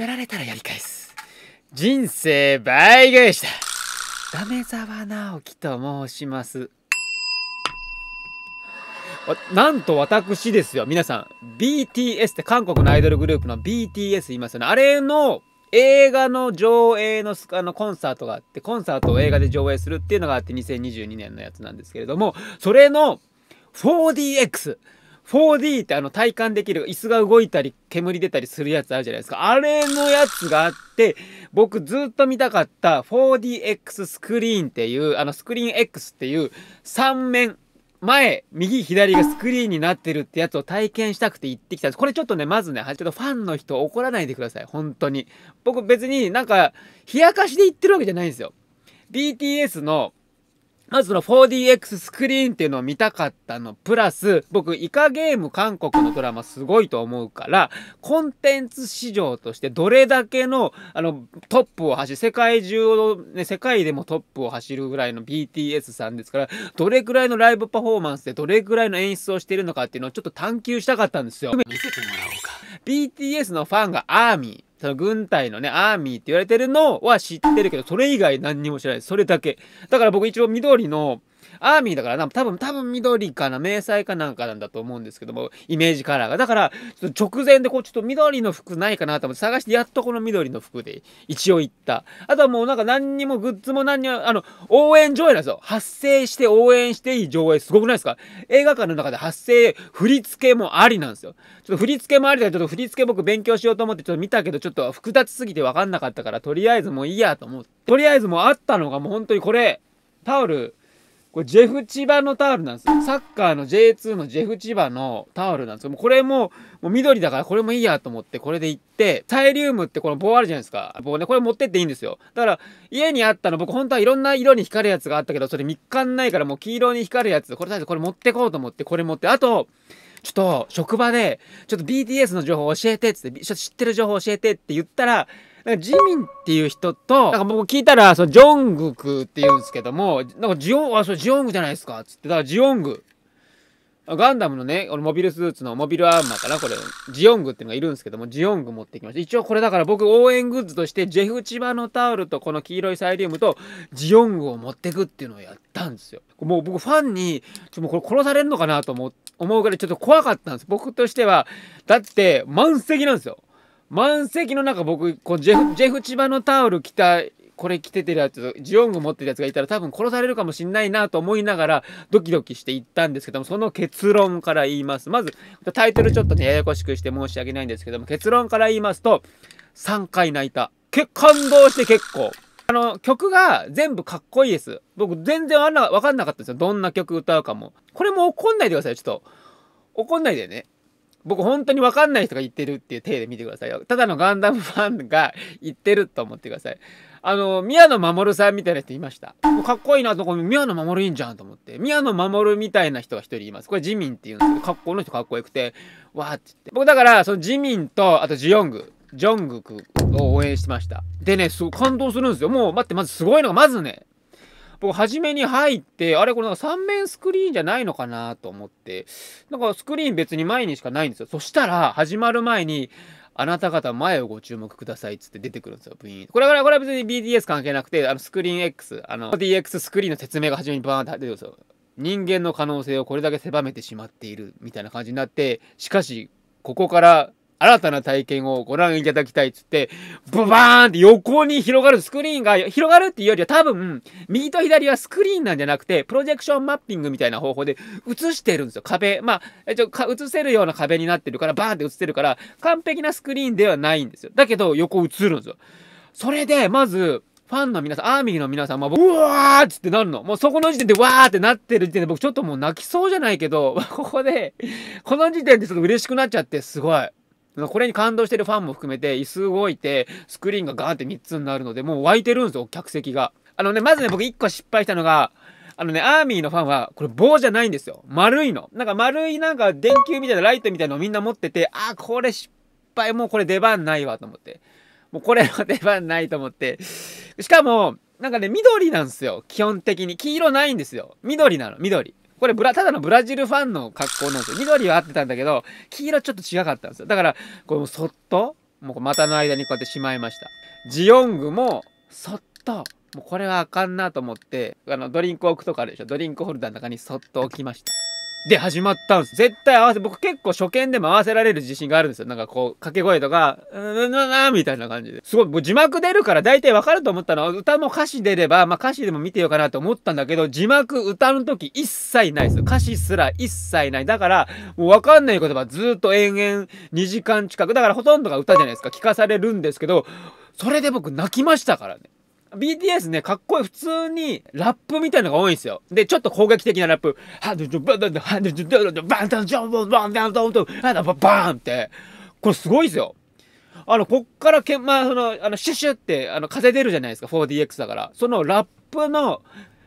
やられたらやり返す人生倍返しだダメ沢直樹と申しますなんと私ですよ皆さん BTS って韓国のアイドルグループの BTS いますよねあれの映画の上映のあのコンサートがあってコンサートを映画で上映するっていうのがあって2022年のやつなんですけれどもそれの 4DX 4D ってあの体感できる椅子が動いたり煙出たりするやつあるじゃないですか。あれのやつがあって、僕ずっと見たかった 4DX スクリーンっていう、あのスクリーン X っていう3面、前、右、左がスクリーンになってるってやつを体験したくて行ってきたんです。これちょっとね、まずね、ちょっとファンの人怒らないでください。本当に。僕別になんか、冷やかしで言ってるわけじゃないんですよ。BTS のまずその 4DX スクリーンっていうのを見たかったの、プラス、僕、イカゲーム韓国のドラマすごいと思うから、コンテンツ市場としてどれだけの、あの、トップを走る、世界中を、ね、世界でもトップを走るぐらいの BTS さんですから、どれくらいのライブパフォーマンスでどれくらいの演出をしているのかっていうのをちょっと探求したかったんですよ。見せてもらおうか。BTS のファンがアーミー。その軍隊のね、アーミーって言われてるのは知ってるけど、それ以外何にも知らない。それだけ。だから僕一応緑のアーミーだからな、多分、多分緑かな、迷彩かなんかなんだと思うんですけども、イメージカラーが。だから、直前でこう、ちょっと緑の服ないかなと思って探して、やっとこの緑の服で一応行った。あとはもうなんか何にもグッズも何にも、あの、応援上映なんですよ。発声して応援していい上映、すごくないですか映画館の中で発声、振り付けもありなんですよ。ちょっと振り付けもありだけど、ちょっと振り付け僕勉強しようと思って、ちょっと見たけど、ちょっと複雑すぎてわかんなかったから、とりあえずもういいやと思って。とりあえずもうあったのがもう本当にこれ、タオル、これジェフ千葉のタオルなんですよ。サッカーの J2 のジェフ千葉のタオルなんですもうこれも、もう緑だからこれもいいやと思って、これで行って、サイリウムってこの棒あるじゃないですか。棒ね、これ持ってっていいんですよ。だから、家にあったの、僕本当はいろんな色に光るやつがあったけど、それ3日ないからもう黄色に光るやつ、これこれ持ってこうと思って、これ持って、あと、ちょっと、職場で、ちょっと BTS の情報教えてっつって、知ってる情報教えてって言ったら、なんかジミンっていう人と、なんか僕聞いたら、そのジョングクって言うんですけども、なんかジオン、あ、そうジオングじゃないですか、つって、だからジオング。ガンダムのね、俺モビルスーツのモビルアーマーかな、これ、ジオングっていうのがいるんですけども、ジオング持ってきました。一応これだから僕応援グッズとして、ジェフ千葉のタオルとこの黄色いサイリウムと、ジオングを持ってくっていうのをやったんですよ。もう僕ファンに、ちょもうこれ殺されるのかなと思うぐらいちょっと怖かったんです。僕としては、だって満席なんですよ。満席の中僕こうジェフジェフ千葉のタオル着たこれ着ててるやつジオング持ってるやつがいたら多分殺されるかもしんないなと思いながらドキドキしていったんですけどもその結論から言いますまずタイトルちょっとねややこしくして申し訳ないんですけども結論から言いますと3回泣いたけ感動して結構あの曲が全部かっこいいです僕全然あんな分かんなかったですよどんな曲歌うかもこれも怒んないでくださいちょっと怒んないでね僕本当に分かんない人が言ってるっていう体で見てくださいよ。ただのガンダムファンが言ってると思ってください。あの、宮野守さんみたいな人いました。かっこいいなと、この宮野守いいんじゃんと思って。宮野守みたいな人が一人います。これジミンっていうんですけど、格好の人かっこよくて、わーって言って。僕だから、そのジミンと、あとジヨング、ジョングクを応援してました。でね、すごい感動するんですよ。もう待って、まずすごいのが、まずね、僕初めに入って、あれこれなんか3面スクリーンじゃないのかなと思って、なんかスクリーン別に前にしかないんですよ。そしたら始まる前に、あなた方前をご注目くださいっつって出てくるんですよ、ブイーン。これは、これは別に BTS 関係なくて、あのスクリーン X、あの DX スクリーンの説明が初めにバーンって出てくるんですよ。人間の可能性をこれだけ狭めてしまっているみたいな感じになって、しかし、ここから新たな体験をご覧いただきたいっつって、ブバーンって横に広がるスクリーンが、広がるっていうよりは多分、右と左はスクリーンなんじゃなくて、プロジェクションマッピングみたいな方法で映してるんですよ。壁。まあ、ちょか映せるような壁になってるから、バーンって映ってるから、完璧なスクリーンではないんですよ。だけど、横映るんですよ。それで、まず、ファンの皆さん、アーミーの皆さん、はうわーっつってなるの。もうそこの時点でわーってなってる時点で僕ちょっともう泣きそうじゃないけど、ここで、この時点でちょっと嬉しくなっちゃって、すごい。これに感動してるファンも含めて、椅子動いて、スクリーンがガーって3つになるので、もう湧いてるんですよ、客席が。あのね、まずね、僕1個失敗したのが、あのね、アーミーのファンは、これ棒じゃないんですよ。丸いの。なんか丸いなんか電球みたいなライトみたいなのをみんな持ってて、あ、これ失敗、もうこれ出番ないわと思って。もうこれは出番ないと思って。しかも、なんかね、緑なんですよ。基本的に。黄色ないんですよ。緑なの、緑。これブラ、ただのブラジルファンの格好なんですよ。緑は合ってたんだけど、黄色ちょっと違かったんですよ。だから、これもそっと、もう股の間にこうやってしまいました。ジオングも、そっと、もうこれはあかんなと思って、あの、ドリンク置くとかあるでしょ。ドリンクホルダーの中にそっと置きました。で始まったんです。絶対合わせ、僕結構初見でも合わせられる自信があるんですよ。なんかこう、掛け声とか、うーななみたいな感じで。すごい、僕字幕出るから大体わかると思ったのは、歌も歌詞出れば、まあ歌詞でも見てようかなと思ったんだけど、字幕歌う時一切ないですよ。歌詞すら一切ない。だから、もうわかんない言葉ずっと延々2時間近く。だからほとんどが歌じゃないですか。聞かされるんですけど、それで僕泣きましたからね。BTS ね、かっこいい、普通にラップみたいのが多いんですよ。で、ちょっと攻撃的なラップ。ハンドジバンンドンンンンンンドンドンバンバンって。これすごいですよ。あの、こっからけ、まあ、その、あの、シュシュって、あの、風出るじゃないですか、4DX だから。そのラップの、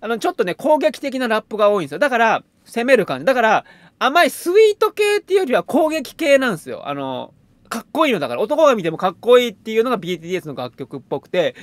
あの、ちょっとね、攻撃的なラップが多いんですよ。だから、攻める感じ。だから、甘いスイート系っていうよりは攻撃系なんですよ。あの、かっこいいのだから。男が見てもかっこいいっていうのが BTS の楽曲っぽくて、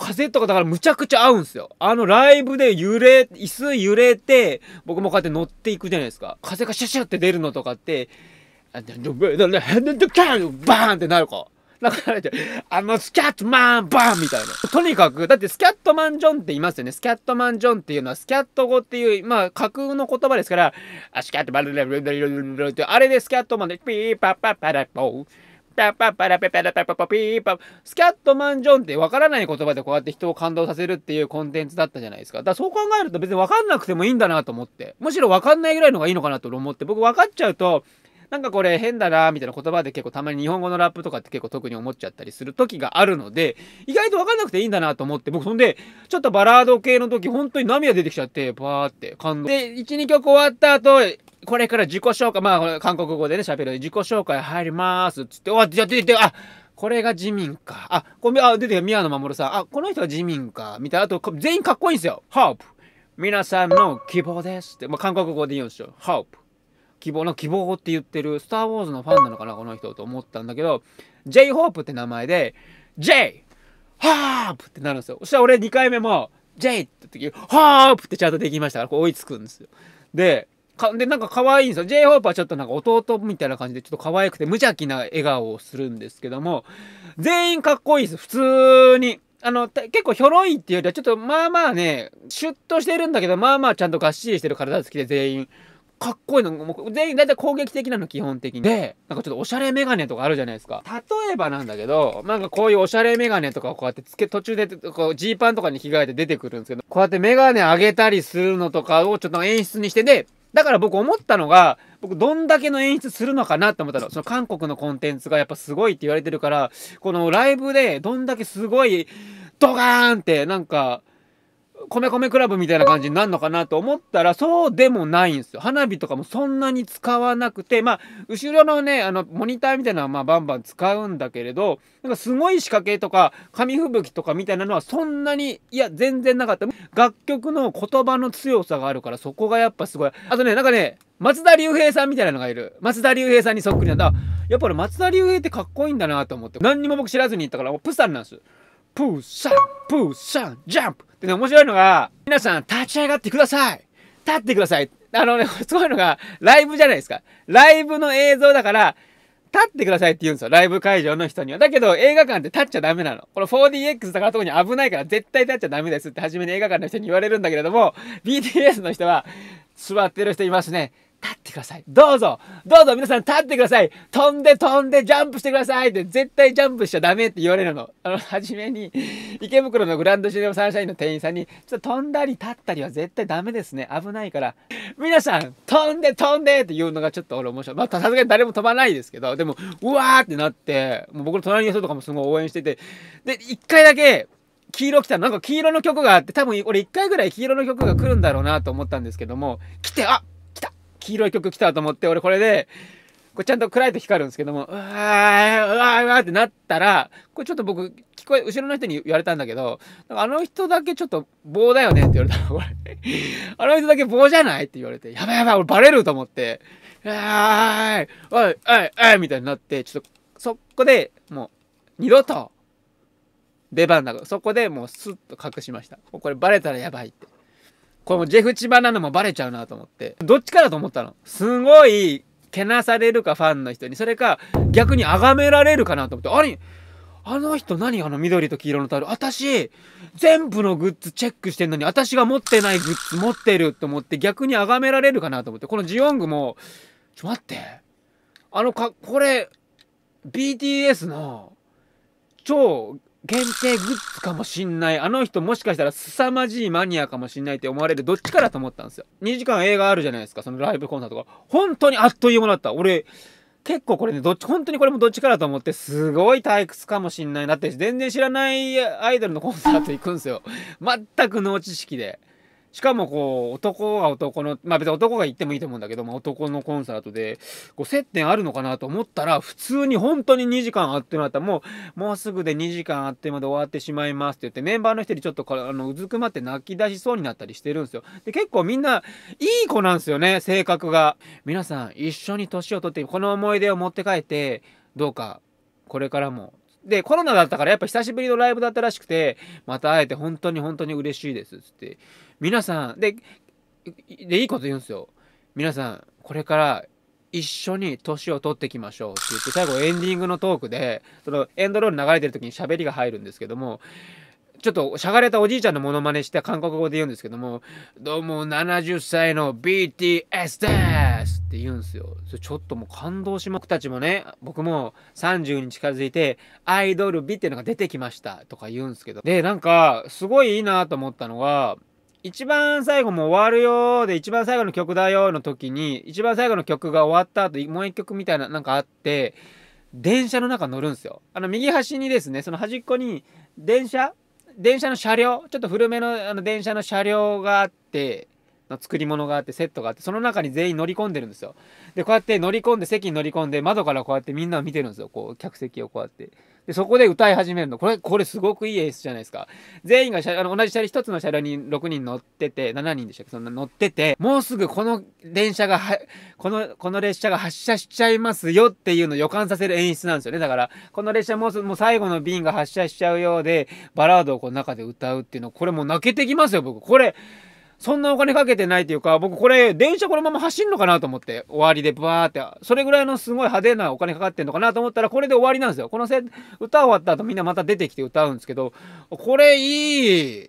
風とかだからむちゃくちゃ合うんすよ。あのライブで揺れ、椅子揺れて、僕もこうやって乗っていくじゃないですか。風がシャシャって出るのとかって、バーンってなるか。なんかあの、スキャットマンバーンみたいな。とにかく、だってスキャットマンジョンって言いますよね。スキャットマンジョンっていうのは、スキャット語っていう、まあ、架空の言葉ですから、あ、スキャットマン、あれでスキャットマンで、ピーパッパッパラポー。パパラペペラペパパピーパスキャットマンジョンってわからない言葉でこうやって人を感動させるっていうコンテンツだったじゃないですか。だからそう考えると別にわかんなくてもいいんだなと思って。むしろわかんないぐらいのがいいのかなと思って。僕分かっちゃうと、なんかこれ変だなみたいな言葉で結構たまに日本語のラップとかって結構特に思っちゃったりする時があるので、意外と分かんなくていいんだなと思って、僕そんで、ちょっとバラード系の時本当に涙出てきちゃって、バーって感動。で、1、2曲終わった後、これから自己紹介、まあ、韓国語でね、喋る自己紹介入りますっつって、わ、じゃ出て、あこれがジミンか。あ、これ、あ、出てきた、宮野守さん。あ、この人はジミンか。みたいな。あと、全員かっこいいんですよ。Hope。皆さんの希望ですって。まあ、韓国語で言うんですよ。Hope。希望の希望って言ってる、スター・ウォーズのファンなのかな、この人と思ったんだけど、J-Hope って名前で、J! ハープってなるんですよ。そしたら俺2回目も、J! って時、ハープってちゃんとできましたから、こう追いつくんですよ。で、かで、なんか可愛いんですよ。J-Hope はちょっとなんか弟みたいな感じでちょっと可愛くて無邪気な笑顔をするんですけども、全員かっこいいです。普通に。あの、結構ひょろいっていうよりは、ちょっとまあまあね、シュッとしてるんだけど、まあまあちゃんとがっしりしてる体つきで全員。かっこいいのもう全員大体攻撃的なの基本的にでなんかちょっとおしゃれメガネとかあるじゃないですか例えばなんだけどなんかこういうおしゃれメガネとかをこうやってつけ途中でこうジーパンとかに着替えて出てくるんですけどこうやってメガネ上げたりするのとかをちょっと演出にしてでだから僕思ったのが、僕どんだけの演出するのかなって思ったの。その韓国のコンテンツがやっぱすごいって言われてるから、このライブでどんだけすごい、ドカーンってなんか、米米クラブみたいな感じになるのかなと思ったら、そうでもないんですよ。花火とかもそんなに使わなくて、まあ、後ろのね、あの、モニターみたいなのはまあバンバン使うんだけれど、なんかすごい仕掛けとか、紙吹雪とかみたいなのはそんなに、いや、全然なかった。楽曲の言葉の強さがあるから、そこがやっぱすごい。あとね、なんかね、松田龍平さんみたいなのがいる。松田龍平さんにそっくりなんだ。やっぱ俺松田龍平ってかっこいいんだなと思って。何にも僕知らずに行ったから、プサンなんです。プーさん、プーさん、ジャンプでね、面白いのが、皆さん立ち上がってください立ってくださいあのね、すごいのが、ライブじゃないですか。ライブの映像だから、立ってくださいって言うんですよ。ライブ会場の人には。だけど、映画館って立っちゃダメなの。この 4DX だから特に危ないから絶対立っちゃダメですって初めに映画館の人に言われるんだけれども、BTS の人は、座ってる人いますね。立ってください。どうぞどうぞ皆さん立ってください飛んで飛んでジャンプしてくださいって絶対ジャンプしちゃダメって言われるの。あの、初めに池袋のグランドシネマサンシャインの店員さんにちょっと飛んだり立ったりは絶対ダメですね。危ないから。皆さん飛んで飛んでって言うのがちょっと俺面白い。まあ、さすがに誰も飛ばないですけど、でも、うわーってなって、もう僕の隣の人とかもすごい応援してて、で、一回だけ黄色来たなんか黄色の曲があって、多分俺一回ぐらい黄色の曲が来るんだろうなと思ったんですけども、来て、あっ黄色い曲来たと思って、俺これで、これちゃんと暗いと光るんですけども、うわー、うわー、うわーってなったら、これちょっと僕、聞こえ、後ろの人に言われたんだけど、あの人だけちょっと棒だよねって言われたの、これ。あの人だけ棒じゃないって言われて、やばいやばい、俺バレると思って、あー、おい、おい、おい、みたいになって、ちょっと、そこでもう、二度と、出番だから、そこでもうスッと隠しました。これバレたらやばいって。これもジェフ千葉なのもバレちゃうなと思って。どっちかだと思ったの。すごい、けなされるかファンの人に。それか、逆に崇められるかなと思って。あれあの人何あの緑と黄色のタオル。私、全部のグッズチェックしてんのに、私が持ってないグッズ持ってると思って、逆に崇められるかなと思って。このジオングも、ちょ、待って。あのか、これ、BTS の、超限定グッズかもしんない。あの人もしかしたら凄まじいマニアかもしんないって思われるどっちからと思ったんですよ。2時間映画あるじゃないですか、そのライブコンサートが。本当にあっという間だった。俺、結構これね、どっち、本当にこれもどっちからと思って、すごい退屈かもしんないなって、全然知らないアイドルのコンサート行くんですよ。全くの知識で。しかもこう、男が男の、まあ別に男が行ってもいいと思うんだけど、まあ男のコンサートで、こう接点あるのかなと思ったら、普通に本当に2時間あっていったもう、もうすぐで2時間あってまで終わってしまいますって言って、メンバーの人にちょっとあのうずくまって泣き出しそうになったりしてるんですよ。で、結構みんな、いい子なんですよね、性格が。皆さん、一緒に年を取って、この思い出を持って帰って、どうか、これからもで、コロナだったからやっぱ久しぶりのライブだったらしくて、また会えて本当に本当に嬉しいですっつって。皆さん、で、で、いいこと言うんですよ。皆さん、これから一緒に年を取ってきましょうって言って、最後エンディングのトークで、そのエンドロール流れてる時に喋りが入るんですけども、ちょっとしゃがれたおじいちゃんのモノマネして韓国語で言うんですけども「どうも70歳の BTS です」って言うんですよ。それちょっともう感動しまくたちもね僕も30に近づいて「アイドル美」っていうのが出てきましたとか言うんですけどでなんかすごいいいなと思ったのが一番最後も終わるよで一番最後の曲だよの時に一番最後の曲が終わった後もう一曲みたいななんかあって電車の中乗るんですよ。あの右端にですねその端っこに電車電車の車両ちょっと古めのあの電車の車両があっての作り物があってセットがあってその中に全員乗り込んでるんですよで、こうやって乗り込んで、席に乗り込んで、窓からこうやってみんなを見てるんですよ。こう、客席をこうやって。で、そこで歌い始めるの。これ、これすごくいい演出じゃないですか。全員があの同じ車両、一つの車両に6人乗ってて、7人でしたっけそんな乗ってて、もうすぐこの電車がは、この、この列車が発車しちゃいますよっていうのを予感させる演出なんですよね。だから、この列車もうすぐ、もう最後の便が発車しちゃうようで、バラードをこの中で歌うっていうの、これもう泣けてきますよ、僕。これ、そんなお金かけてないっていうか、僕これ、電車このまま走んのかなと思って、終わりでバーって、それぐらいのすごい派手なお金かかってんのかなと思ったら、これで終わりなんですよ。このせ歌終わった後みんなまた出てきて歌うんですけど、これいい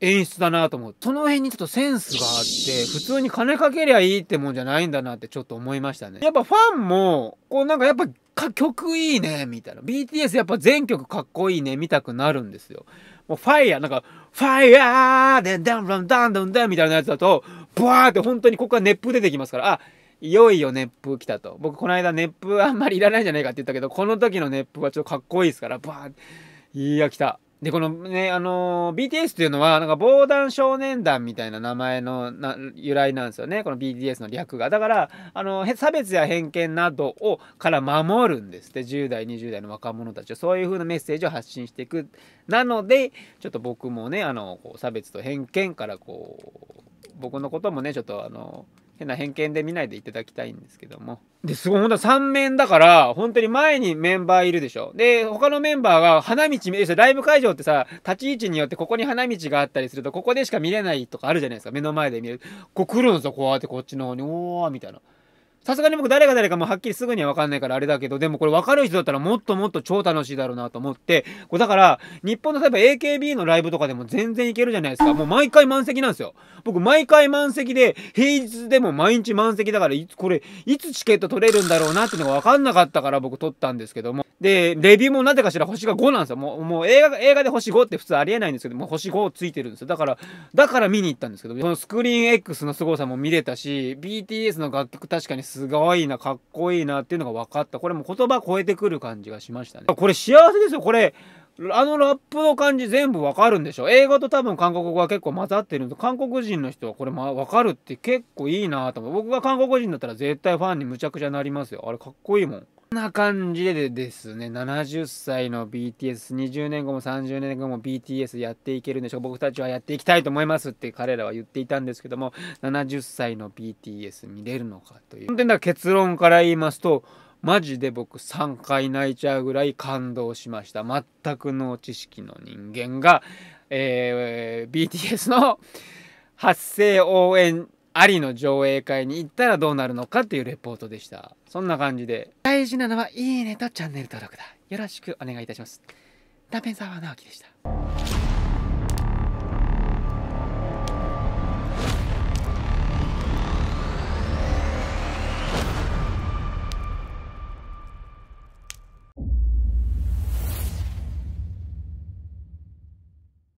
演出だなと思う。その辺にちょっとセンスがあって、普通に金かけりゃいいってもんじゃないんだなってちょっと思いましたね。やっぱファンも、こうなんかやっぱ曲いいねみたいな BTS やっぱ全曲かっこいいね見たくなるんですよもうファイヤー、なんか、ファイヤーで、ダンダンダンダンダンみたいなやつだと、ブワーって本当にここから熱風出てきますから、あ、いよいよ熱風来たと。僕、この間熱風あんまりいらないんじゃないかって言ったけど、この時の熱風はちょっとかっこいいですから、バーンいや、来た。で、このね、あのー、BTS っていうのは、なんか防弾少年団みたいな名前の由来なんですよね。この BTS の略が。だから、あの差別や偏見などを、から守るんですって。10代、20代の若者たちを、そういう風なメッセージを発信していく。なので、ちょっと僕もね、あのこう差別と偏見から、こう、僕のこともね、ちょっとあのー変な偏見で見ないでいただきたいんですけども。で、すごい、本当3面だから、本当に前にメンバーいるでしょ。で、他のメンバーが花道、ライブ会場ってさ、立ち位置によってここに花道があったりすると、ここでしか見れないとかあるじゃないですか。目の前で見る。こう来るんですよ、こうやってこっちの方に、おー、みたいな。さすがに僕誰が誰かもはっきりすぐには分かんないからあれだけど、でもこれ分かる人だったらもっともっと超楽しいだろうなと思って、こうだから、日本の例えば AKB のライブとかでも全然いけるじゃないですか。もう毎回満席なんですよ。僕毎回満席で、平日でも毎日満席だから、いつ、これ、いつチケット取れるんだろうなっていうのが分かんなかったから僕取ったんですけども。で、レビューもなぜかしら星が5なんですよ。もう、もう映画、映画で星5って普通ありえないんですけど、もう星5ついてるんですよ。だから、だから見に行ったんですけど、そのスクリーン X の凄さも見れたし、BTS の楽曲確かにすごいな、かっこいいなっていうのが分かった。これも言葉超えてくる感じがしましたね。これ幸せですよ。これ、あのラップの感じ全部わかるんでしょ英語と多分韓国語が結構混ざってるんで、韓国人の人はこれわかるって結構いいなと思う。僕が韓国人だったら絶対ファンにむちゃくちゃなりますよ。あれかっこいいもん。こんな感じでですね、70歳の BTS、20年後も30年後も BTS やっていけるんでしょう。僕たちはやっていきたいと思いますって彼らは言っていたんですけども、70歳の BTS 見れるのかという。本当にだ結論から言いますと、マジで僕3回泣いちゃうぐらい感動しました全くの知識の人間が、えー、BTS の発声応援ありの上映会に行ったらどうなるのかっていうレポートでしたそんな感じで大事なのはいいねとチャンネル登録だよろしくお願いいたしますダメ沢直樹でした